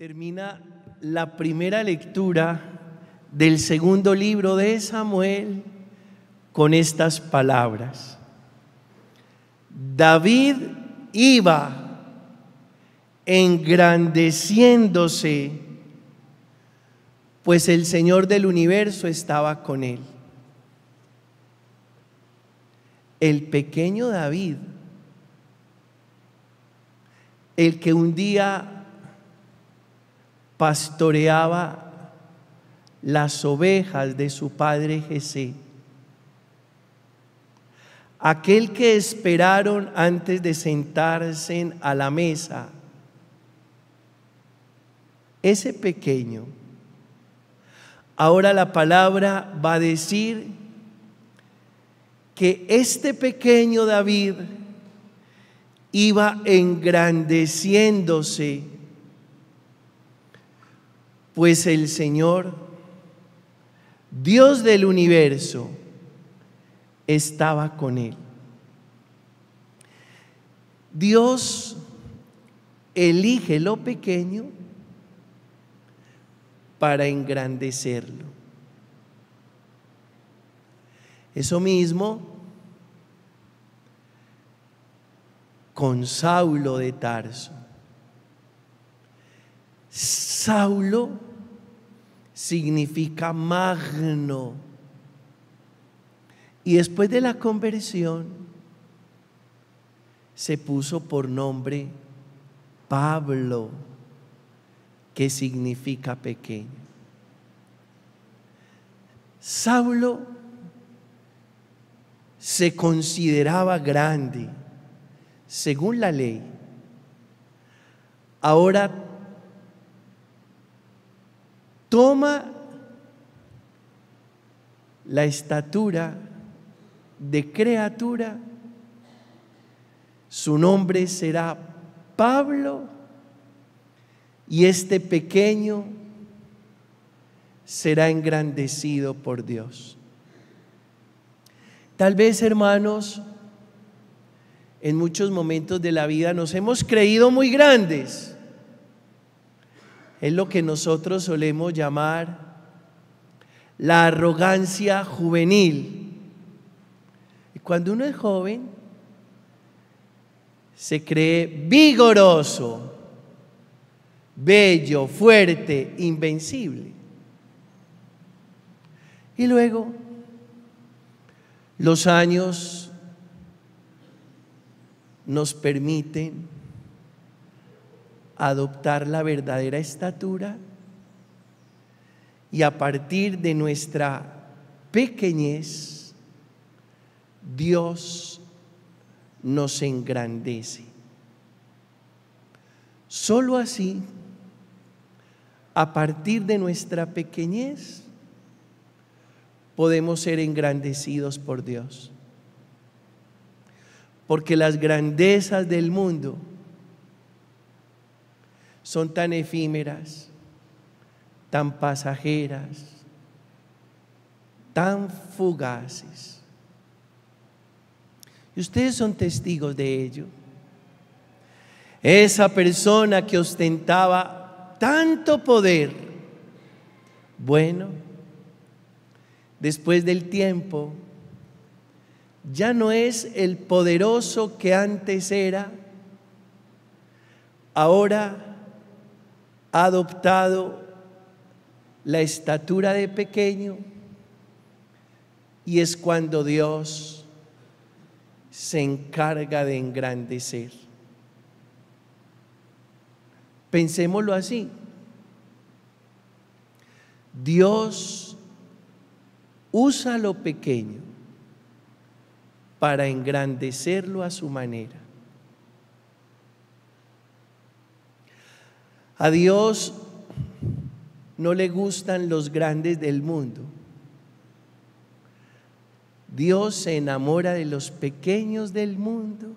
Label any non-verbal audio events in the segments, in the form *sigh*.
termina la primera lectura del segundo libro de Samuel con estas palabras. David iba engrandeciéndose, pues el Señor del universo estaba con él. El pequeño David, el que un día pastoreaba las ovejas de su padre Jesús Aquel que esperaron antes de sentarse a la mesa, ese pequeño. Ahora la palabra va a decir que este pequeño David iba engrandeciéndose pues el Señor, Dios del universo, estaba con él. Dios elige lo pequeño para engrandecerlo. Eso mismo con Saulo de Tarso. Saulo significa magno. Y después de la conversión se puso por nombre Pablo, que significa pequeño. Saulo se consideraba grande según la ley. Ahora toma la estatura de criatura, su nombre será Pablo y este pequeño será engrandecido por Dios. Tal vez, hermanos, en muchos momentos de la vida nos hemos creído muy grandes es lo que nosotros solemos llamar la arrogancia juvenil. Y cuando uno es joven, se cree vigoroso, bello, fuerte, invencible. Y luego, los años nos permiten adoptar la verdadera estatura y a partir de nuestra pequeñez, Dios nos engrandece. Solo así, a partir de nuestra pequeñez, podemos ser engrandecidos por Dios. Porque las grandezas del mundo son tan efímeras, tan pasajeras, tan fugaces. Y ustedes son testigos de ello. Esa persona que ostentaba tanto poder, bueno, después del tiempo, ya no es el poderoso que antes era, ahora ha adoptado la estatura de pequeño y es cuando Dios se encarga de engrandecer. Pensémoslo así. Dios usa lo pequeño para engrandecerlo a su manera. A Dios no le gustan los grandes del mundo. Dios se enamora de los pequeños del mundo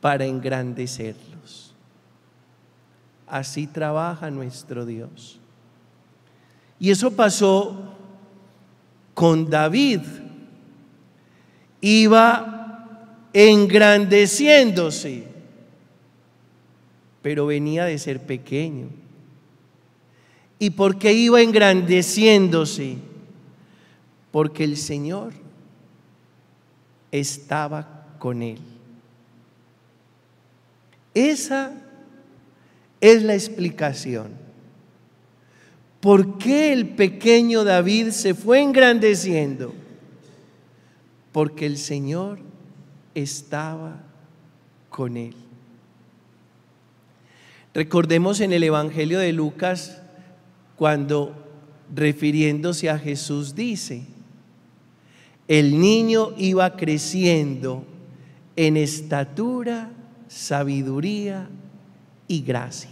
para engrandecerlos. Así trabaja nuestro Dios. Y eso pasó con David. Iba engrandeciéndose pero venía de ser pequeño. ¿Y por qué iba engrandeciéndose? Porque el Señor estaba con él. Esa es la explicación. ¿Por qué el pequeño David se fue engrandeciendo? Porque el Señor estaba con él. Recordemos en el Evangelio de Lucas cuando refiriéndose a Jesús dice, el niño iba creciendo en estatura, sabiduría y gracia.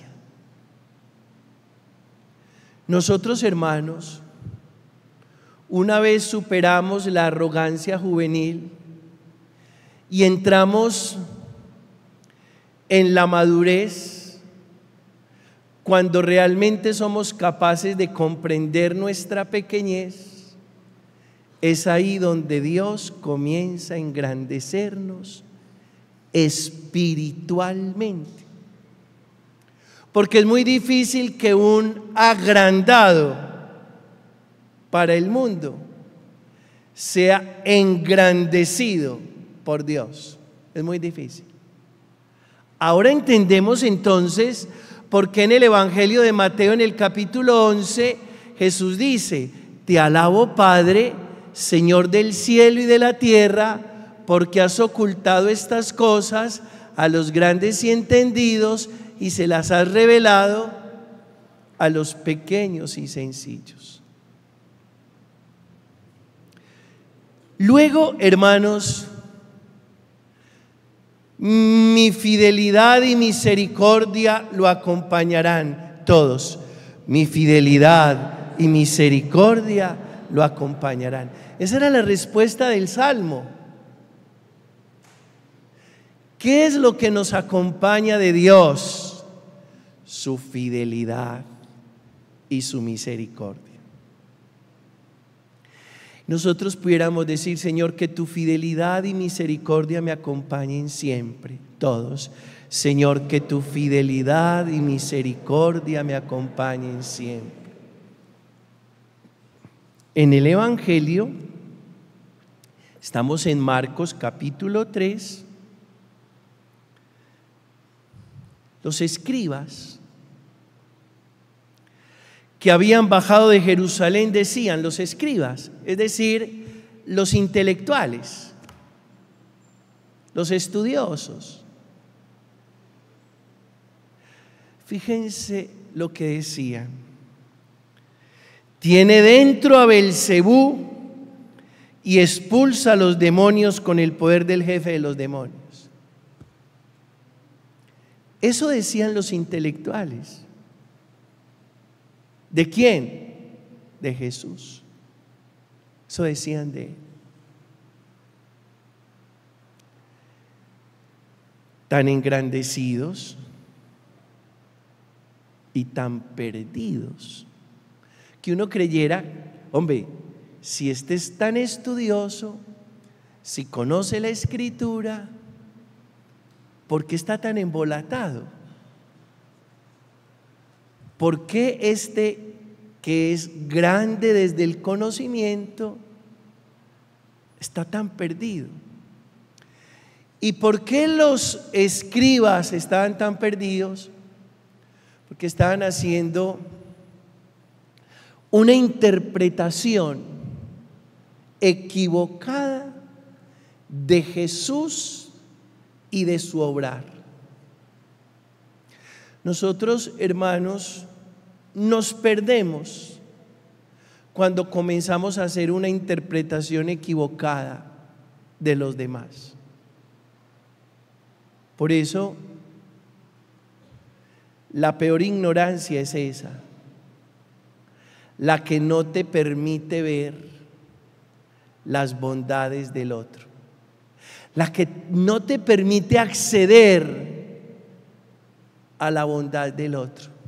Nosotros hermanos, una vez superamos la arrogancia juvenil y entramos en la madurez, cuando realmente somos capaces de comprender nuestra pequeñez, es ahí donde Dios comienza a engrandecernos espiritualmente. Porque es muy difícil que un agrandado para el mundo sea engrandecido por Dios. Es muy difícil. Ahora entendemos entonces porque en el Evangelio de Mateo en el capítulo 11 Jesús dice, te alabo Padre, Señor del cielo y de la tierra, porque has ocultado estas cosas a los grandes y entendidos y se las has revelado a los pequeños y sencillos. Luego, hermanos, mi fidelidad y misericordia lo acompañarán todos. Mi fidelidad y misericordia lo acompañarán. Esa era la respuesta del Salmo. ¿Qué es lo que nos acompaña de Dios? Su fidelidad y su misericordia nosotros pudiéramos decir, Señor, que tu fidelidad y misericordia me acompañen siempre, todos. Señor, que tu fidelidad y misericordia me acompañen siempre. En el Evangelio, estamos en Marcos capítulo 3, los escribas que habían bajado de Jerusalén decían los escribas, es decir, los intelectuales, los estudiosos. Fíjense lo que decían. Tiene dentro a Belcebú y expulsa a los demonios con el poder del jefe de los demonios. Eso decían los intelectuales. ¿De quién? De Jesús. Eso decían de él. Tan engrandecidos y tan perdidos que uno creyera, hombre, si este es tan estudioso, si conoce la escritura, ¿por qué está tan embolatado? ¿Por qué este que es grande desde el conocimiento está tan perdido? ¿Y por qué los escribas estaban tan perdidos? Porque estaban haciendo una interpretación equivocada de Jesús y de su obrar. Nosotros, hermanos, nos perdemos cuando comenzamos a hacer una interpretación equivocada de los demás. Por eso, la peor ignorancia es esa, la que no te permite ver las bondades del otro, la que no te permite acceder a la bondad del otro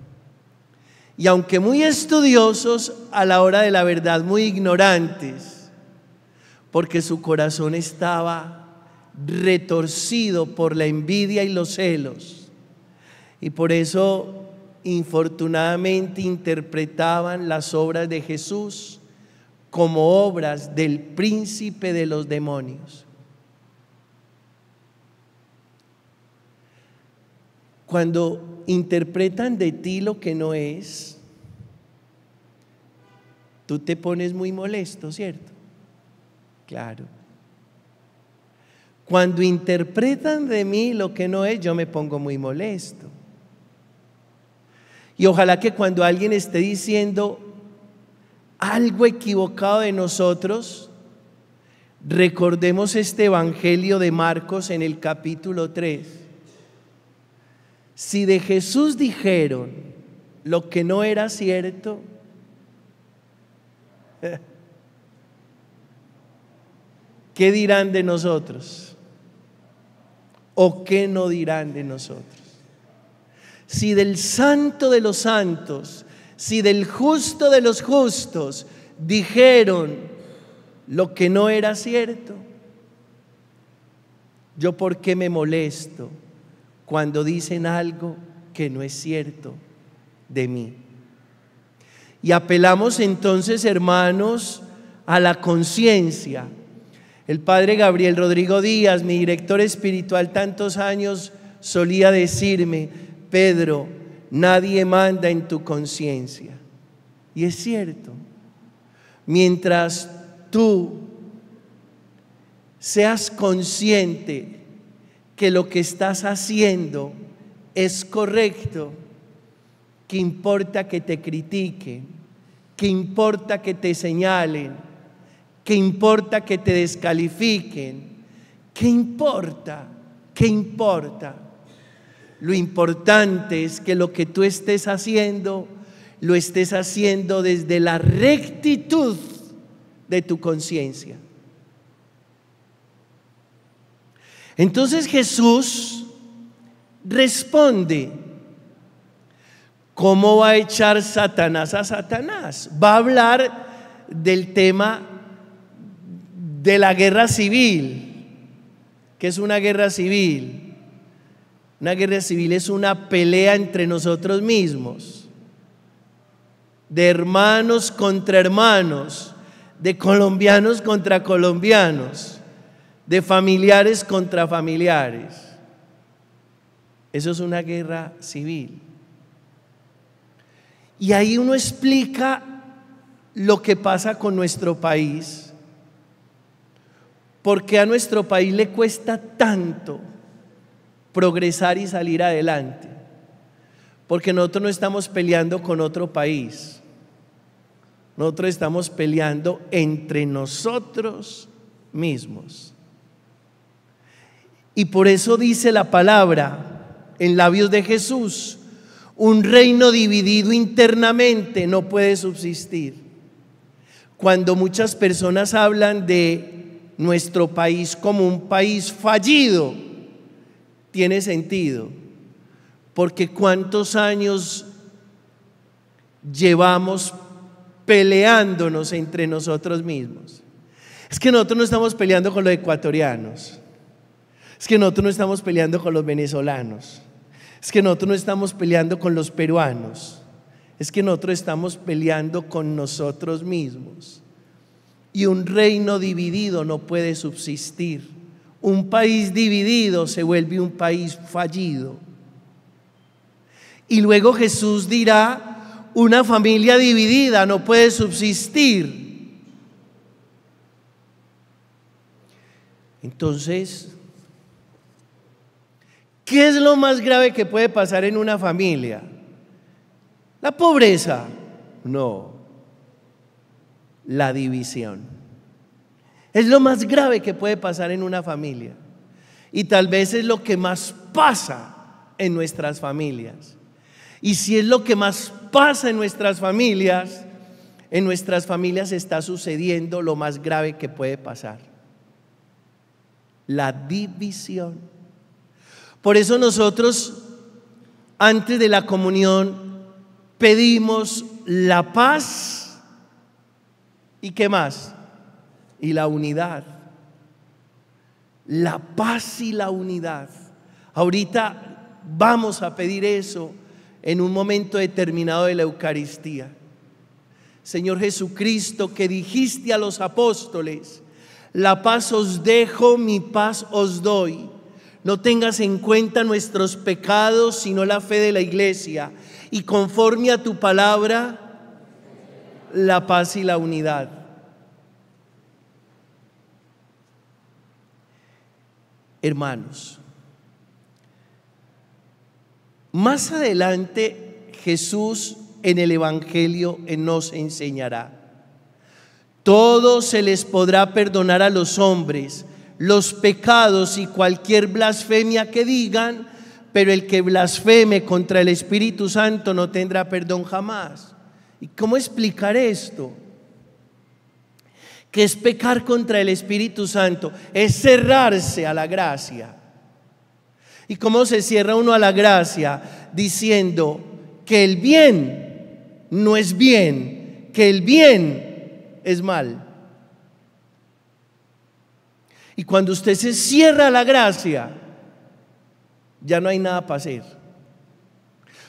y aunque muy estudiosos, a la hora de la verdad muy ignorantes, porque su corazón estaba retorcido por la envidia y los celos. Y por eso, infortunadamente, interpretaban las obras de Jesús como obras del príncipe de los demonios. Cuando interpretan de ti lo que no es, tú te pones muy molesto, ¿cierto? Claro. Cuando interpretan de mí lo que no es, yo me pongo muy molesto. Y ojalá que cuando alguien esté diciendo algo equivocado de nosotros, recordemos este Evangelio de Marcos en el capítulo 3 si de Jesús dijeron lo que no era cierto, *laughs* ¿qué dirán de nosotros? ¿O qué no dirán de nosotros? Si del santo de los santos, si del justo de los justos dijeron lo que no era cierto, yo por qué me molesto cuando dicen algo que no es cierto de mí. Y apelamos entonces, hermanos, a la conciencia. El padre Gabriel Rodrigo Díaz, mi director espiritual tantos años, solía decirme, Pedro, nadie manda en tu conciencia. Y es cierto, mientras tú seas consciente que lo que estás haciendo es correcto, que importa que te critiquen, que importa que te señalen, que importa que te descalifiquen, que importa, que importa. Lo importante es que lo que tú estés haciendo, lo estés haciendo desde la rectitud de tu conciencia. Entonces Jesús responde, ¿cómo va a echar Satanás a Satanás? Va a hablar del tema de la guerra civil. que es una guerra civil? Una guerra civil es una pelea entre nosotros mismos, de hermanos contra hermanos, de colombianos contra colombianos de familiares contra familiares. Eso es una guerra civil. Y ahí uno explica lo que pasa con nuestro país, porque a nuestro país le cuesta tanto progresar y salir adelante, porque nosotros no estamos peleando con otro país, nosotros estamos peleando entre nosotros mismos. Y por eso dice la palabra en labios de Jesús, un reino dividido internamente no puede subsistir. Cuando muchas personas hablan de nuestro país como un país fallido, tiene sentido, porque cuántos años llevamos peleándonos entre nosotros mismos. Es que nosotros no estamos peleando con los ecuatorianos. Es que nosotros no estamos peleando con los venezolanos. Es que nosotros no estamos peleando con los peruanos. Es que nosotros estamos peleando con nosotros mismos. Y un reino dividido no puede subsistir. Un país dividido se vuelve un país fallido. Y luego Jesús dirá, una familia dividida no puede subsistir. Entonces, ¿Qué es lo más grave que puede pasar en una familia? La pobreza. No. La división. Es lo más grave que puede pasar en una familia. Y tal vez es lo que más pasa en nuestras familias. Y si es lo que más pasa en nuestras familias, en nuestras familias está sucediendo lo más grave que puede pasar. La división. Por eso nosotros, antes de la comunión, pedimos la paz y qué más? Y la unidad. La paz y la unidad. Ahorita vamos a pedir eso en un momento determinado de la Eucaristía. Señor Jesucristo, que dijiste a los apóstoles, la paz os dejo, mi paz os doy. No tengas en cuenta nuestros pecados, sino la fe de la iglesia. Y conforme a tu palabra, la paz y la unidad. Hermanos, más adelante Jesús en el Evangelio nos enseñará. Todo se les podrá perdonar a los hombres los pecados y cualquier blasfemia que digan, pero el que blasfeme contra el Espíritu Santo no tendrá perdón jamás. ¿Y cómo explicar esto? Que es pecar contra el Espíritu Santo, es cerrarse a la gracia. ¿Y cómo se cierra uno a la gracia? Diciendo que el bien no es bien, que el bien es mal. Y cuando usted se cierra la gracia, ya no hay nada para hacer.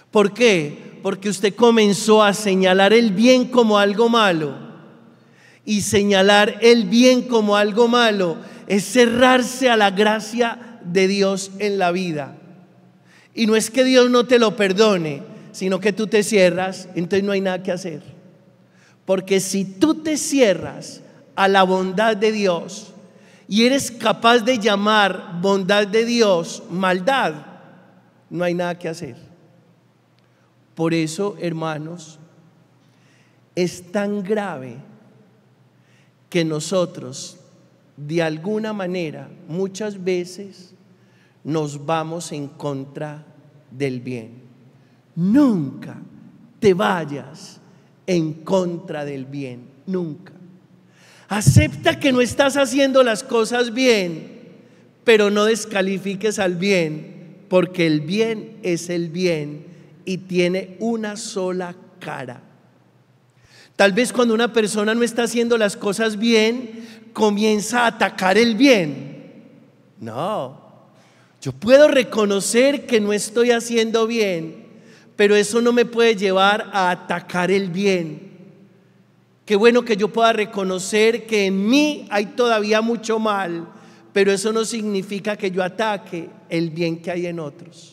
¿Por qué? Porque usted comenzó a señalar el bien como algo malo. Y señalar el bien como algo malo es cerrarse a la gracia de Dios en la vida. Y no es que Dios no te lo perdone, sino que tú te cierras, entonces no hay nada que hacer. Porque si tú te cierras a la bondad de Dios, y eres capaz de llamar bondad de Dios maldad, no hay nada que hacer. Por eso, hermanos, es tan grave que nosotros, de alguna manera, muchas veces nos vamos en contra del bien. Nunca te vayas en contra del bien, nunca. Acepta que no estás haciendo las cosas bien, pero no descalifiques al bien, porque el bien es el bien y tiene una sola cara. Tal vez cuando una persona no está haciendo las cosas bien, comienza a atacar el bien. No, yo puedo reconocer que no estoy haciendo bien, pero eso no me puede llevar a atacar el bien. Qué bueno que yo pueda reconocer que en mí hay todavía mucho mal, pero eso no significa que yo ataque el bien que hay en otros.